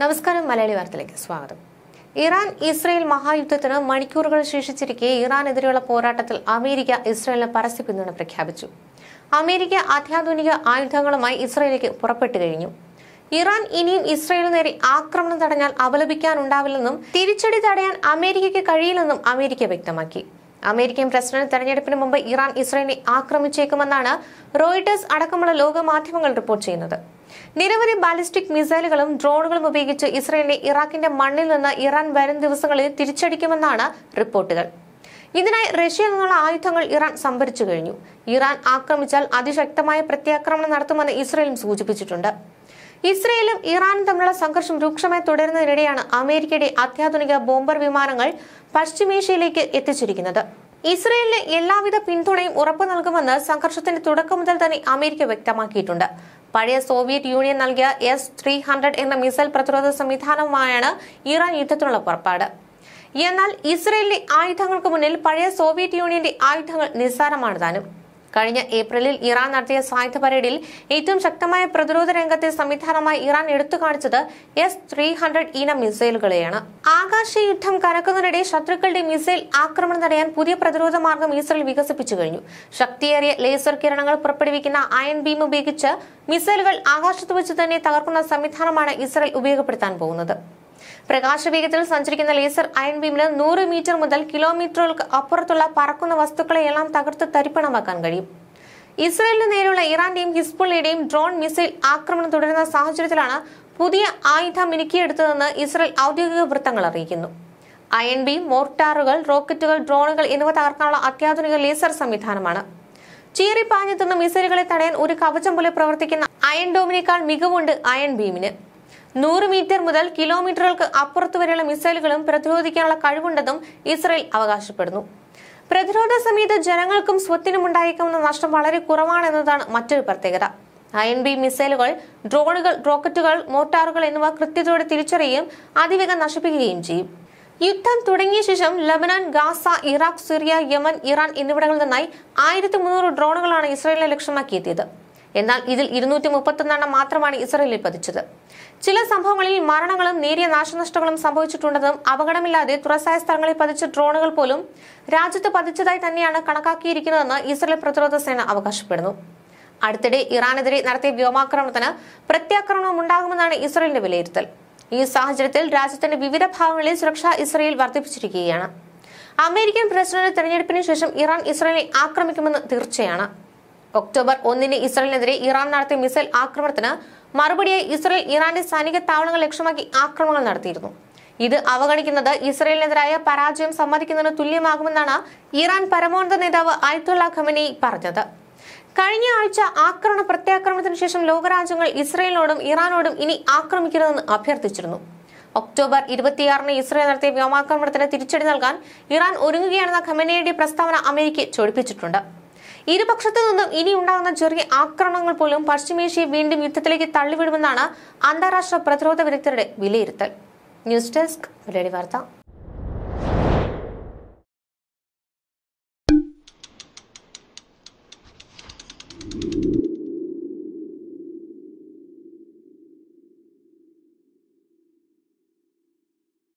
നമസ്കാരം മലയാളി വാർത്തയിലേക്ക് സ്വാഗതം ഇറാൻ ഇസ്രയേൽ മഹായുദ്ധത്തിന് മണിക്കൂറുകൾ ശേഷിച്ചിരിക്കെ ഇറാനെതിരെയുള്ള പോരാട്ടത്തിൽ അമേരിക്ക ഇസ്രയേലിന് പരസ്യ പിന്തുണ പ്രഖ്യാപിച്ചു അമേരിക്ക അത്യാധുനിക ആയുധങ്ങളുമായി ഇസ്രയേലിലേക്ക് പുറപ്പെട്ടു കഴിഞ്ഞു ഇറാൻ ഇനിയും ഇസ്രയേലിന് നേരെ ആക്രമണം തടഞ്ഞാൽ അപലപിക്കാനുണ്ടാവില്ലെന്നും തിരിച്ചടി തടയാൻ അമേരിക്കയ്ക്ക് കഴിയില്ലെന്നും അമേരിക്ക വ്യക്തമാക്കി അമേരിക്കൻ പ്രസിഡന്റ് തെരഞ്ഞെടുപ്പിന് മുമ്പ് ഇറാൻ ഇസ്രയേലിനെ ആക്രമിച്ചേക്കുമെന്നാണ് റോയിട്ടേഴ്സ് അടക്കമുള്ള ലോകമാധ്യമങ്ങൾ റിപ്പോർട്ട് ചെയ്യുന്നത് നിരവധി ബാലിസ്റ്റിക് മിസൈലുകളും ഡ്രോണുകളും ഉപയോഗിച്ച് ഇസ്രയേലിനെ ഇറാഖിന്റെ മണ്ണിൽ നിന്ന് ഇറാൻ വരും ദിവസങ്ങളിൽ തിരിച്ചടിക്കുമെന്നാണ് റിപ്പോർട്ടുകൾ ഇതിനായി റഷ്യ നിന്നുള്ള ആയുധങ്ങൾ ഇറാൻ സംഭരിച്ചു കഴിഞ്ഞു ഇറാൻ ആക്രമിച്ചാൽ അതിശക്തമായ പ്രത്യാക്രമണം നടത്തുമെന്ന് ഇസ്രയേലും സൂചിപ്പിച്ചിട്ടുണ്ട് ഇസ്രയേലും ഇറാനും തമ്മിലുള്ള സംഘർഷം രൂക്ഷമായി തുടരുന്നതിനിടെയാണ് അമേരിക്കയുടെ അത്യാധുനിക ബോംബർ വിമാനങ്ങൾ പശ്ചിമേഷ്യയിലേക്ക് എത്തിച്ചിരിക്കുന്നത് ഇസ്രയേലിന് എല്ലാവിധ പിന്തുണയും ഉറപ്പു നൽകുമെന്ന് സംഘർഷത്തിന്റെ തുടക്കം മുതൽ തന്നെ അമേരിക്ക വ്യക്തമാക്കിയിട്ടുണ്ട് പഴയ സോവിയറ്റ് യൂണിയൻ നൽകിയ എസ് ത്രീ ഹൺഡ്രഡ് എന്ന മിസൈൽ പ്രതിരോധ സംവിധാനവുമായാണ് ഇറാൻ യുദ്ധത്തിനുള്ള പുറപ്പാട് എന്നാൽ ഇസ്രയേലിന്റെ ആയുധങ്ങൾക്ക് മുന്നിൽ പഴയ സോവിയറ്റ് യൂണിയന്റെ ആയുധങ്ങൾ നിസ്സാരമാണ് താനും കഴിഞ്ഞ ഏപ്രിലിൽ ഇറാൻ നടത്തിയ സായുധ പരേഡിൽ ഏറ്റവും ശക്തമായ പ്രതിരോധ രംഗത്തെ സംവിധാനമായി ഇറാൻ എടുത്തു കാണിച്ചത് എസ് ത്രീ ഹൺഡ്രഡ് ഇന മിസൈലുകളെയാണ് ആകാശ യുദ്ധം കനക്കുന്നതിനിടെ ശത്രുക്കളുടെ മിസൈൽ ആക്രമണം തടയാൻ പുതിയ പ്രതിരോധ മാർഗം ഇസ്രയേൽ വികസിപ്പിച്ചു കഴിഞ്ഞു ശക്തിയേറിയ ലേസർ കിരണങ്ങൾ പുറപ്പെടുവിക്കുന്ന അയൺ ബീം ഉപയോഗിച്ച് മിസൈലുകൾ ആകാശത്ത് വെച്ച് തന്നെ തകർക്കുന്ന സംവിധാനമാണ് ഇസ്രയേൽ ഉപയോഗപ്പെടുത്താൻ പോകുന്നത് പ്രകാശവേഗത്തിൽ സഞ്ചരിക്കുന്ന ലേസർ അയൺ ബീമിന് നൂറ് മീറ്റർ മുതൽ കിലോമീറ്ററുകൾക്ക് അപ്പുറത്തുള്ള പറക്കുന്ന വസ്തുക്കളെയെല്ലാം തകർത്ത് തരിപ്പണമാക്കാൻ കഴിയും ഇസ്രയേലിന് നേരെയുള്ള ഇറാന്റെയും ഹിസ്ബുള്ളയുടെയും ഡ്രോൺ മിസൈൽ ആക്രമണം തുടരുന്ന സാഹചര്യത്തിലാണ് പുതിയ ആയുധം മിനുക്കിയെടുത്തതെന്ന് ഇസ്രയേൽ ഔദ്യോഗിക വൃത്തങ്ങൾ അറിയിക്കുന്നു അയൺ ബീം മോർട്ടാറുകൾ റോക്കറ്റുകൾ ഡ്രോണുകൾ എന്നിവ തകർക്കാനുള്ള അത്യാധുനിക ലേസർ സംവിധാനമാണ് ചീറിപ്പാഞ്ഞെത്തുന്ന മിസൈലുകളെ തടയാൻ ഒരു കവചം പോലെ പ്രവർത്തിക്കുന്ന അയൺ ഡോമിനേക്കാൾ മികവുണ്ട് അയൺ ബീമിന് നൂറ് മീറ്റർ മുതൽ കിലോമീറ്ററുകൾക്ക് അപ്പുറത്തു വരെയുള്ള മിസൈലുകളും പ്രതിരോധിക്കാനുള്ള കഴിവുണ്ടെന്നും ഇസ്രയേൽ അവകാശപ്പെടുന്നു പ്രതിരോധ സമയത്ത് ജനങ്ങൾക്കും സ്വത്തിനും ഉണ്ടായേക്കാവുന്ന നഷ്ടം വളരെ കുറവാണെന്നതാണ് മറ്റൊരു പ്രത്യേകത അയൺ ബി മിസൈലുകൾ ഡ്രോണുകൾ റോക്കറ്റുകൾ മോട്ടാറുകൾ എന്നിവ കൃത്യതയോടെ തിരിച്ചറിയുകയും അതിവേഗം നശിപ്പിക്കുകയും ചെയ്യും യുദ്ധം തുടങ്ങിയ ശേഷം Lebanon Gaza Iraq Syria Yemen Iran എന്നിവിടങ്ങളിൽ നിന്നായി ആയിരത്തി മുന്നൂറ് ഡ്രോണുകളാണ് ഇസ്രയേലിനെ ലക്ഷ്യമാക്കിയെത്തിയത് എന്നാൽ ഇതിൽ ഇരുന്നൂറ്റി മുപ്പത്തൊന്നെണ്ണം മാത്രമാണ് ഇസ്രയേലിൽ പതിച്ചത് ചില സംഭവങ്ങളിൽ മരണങ്ങളും നേരിയ നാശനഷ്ടങ്ങളും സംഭവിച്ചിട്ടുണ്ടെന്നും അപകടമില്ലാതെ തുറസായ സ്ഥലങ്ങളിൽ പതിച്ച ഡ്രോണുകൾ പോലും രാജ്യത്ത് പതിച്ചതായി തന്നെയാണ് കണക്കാക്കിയിരിക്കുന്നതെന്ന് ഇസ്രയേൽ പ്രതിരോധ സേന അവകാശപ്പെടുന്നു അടുത്തിടെ ഇറാനെതിരെ നടത്തിയ വ്യോമാക്രമണത്തിന് പ്രത്യാക്രമണം ഉണ്ടാകുമെന്നാണ് ഇസ്രയേലിന്റെ വിലയിരുത്തൽ ഈ സാഹചര്യത്തിൽ രാജ്യത്തിന്റെ വിവിധ ഭാഗങ്ങളിൽ സുരക്ഷ ഇസ്രയേൽ വർദ്ധിപ്പിച്ചിരിക്കുകയാണ് അമേരിക്കൻ പ്രസിഡന്റ് തെരഞ്ഞെടുപ്പിന് ശേഷം ഇറാൻ ഇസ്രയേലിനെ ആക്രമിക്കുമെന്ന് തീർച്ചയാണ് ഒക്ടോബർ ഒന്നിന് ഇസ്രയേലിനെതിരെ ഇറാൻ നടത്തിയ മിസൈൽ ആക്രമണത്തിന് മറുപടിയായി ഇസ്രയേൽ ഇറാന്റെ സൈനിക താവളങ്ങൾ ലക്ഷ്യമാക്കി ആക്രമണങ്ങൾ നടത്തിയിരുന്നു ഇത് അവഗണിക്കുന്നത് ഇസ്രയേലിനെതിരായ പരാജയം സമ്മതിക്കുന്നതിന് തുല്യമാകുമെന്നാണ് ഇറാൻ പരമോന്നത നേതാവ് അയത്തുള്ള ഖമനി പറഞ്ഞത് കഴിഞ്ഞ ആഴ്ച ആക്രമണ പ്രത്യാക്രമണത്തിന് ശേഷം ലോകരാജ്യങ്ങൾ ഇസ്രയേലിനോടും ഇറാനോടും ഇനി ആക്രമിക്കരുതെന്ന് അഭ്യർത്ഥിച്ചിരുന്നു ഒക്ടോബർ ഇരുപത്തിയാറിന് ഇസ്രയേൽ നടത്തിയ വ്യോമാക്രമണത്തിന് തിരിച്ചടി നൽകാൻ ഇറാൻ ഒരുങ്ങുകയാണെന്ന ഖമനയുടെ പ്രസ്താവന അമേരിക്ക ചൊടിപ്പിച്ചിട്ടുണ്ട് ഇരുപക്ഷത്തു നിന്നും ഇനി ഉണ്ടാകുന്ന ചെറിയ ആക്രമണങ്ങൾ പോലും പശ്ചിമേഷ്യയെ വീണ്ടും യുദ്ധത്തിലേക്ക് തള്ളിവിടുമെന്നാണ് അന്താരാഷ്ട്ര പ്രതിരോധ വിദഗ്ധരുടെ വിലയിരുത്തൽ ന്യൂസ് ഡെസ്ക് വാർത്ത